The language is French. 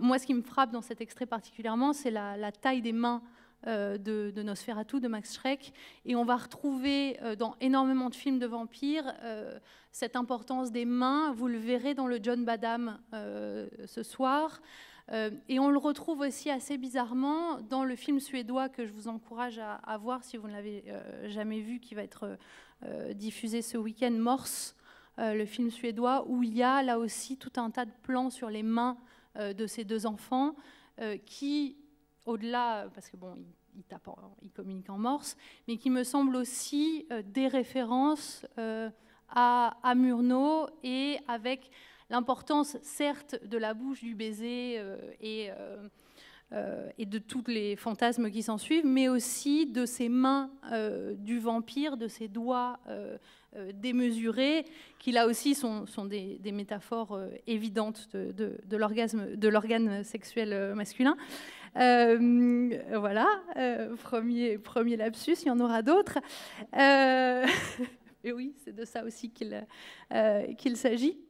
moi, ce qui me frappe dans cet extrait particulièrement, c'est la, taille des mains euh, de, Nosferatu, de Max Schreck. Et on va retrouver euh, dans énormément de films de vampires euh, cette importance des mains. Vous le verrez dans le John Badham ce soir. et on le retrouve aussi assez bizarrement dans le film suédois que je vous encourage à, à voir si vous ne l'avez jamais vu, qui va être diffusé ce week-end, Morse, le film suédois, où il y a là aussi tout un tas de plans sur les mains euh, de ces deux enfants, euh, qui, au-delà, parce que bon, il, en, en morse, mais qui me semble aussi euh, des références à, à Murnau et avec l'importance, certes, de la bouche du baiser et euh, et de tous les fantasmes qui suivent, mais aussi de ces mains euh, du vampire, de ses doigts euh, démesurés, qui là aussi sont, des, métaphores évidentes de, de l'orgasme, de l'organe sexuel masculin. voilà, premier, premier lapsus, il y en aura d'autres. et oui, c'est de ça aussi qu'il, qu'il s'agit.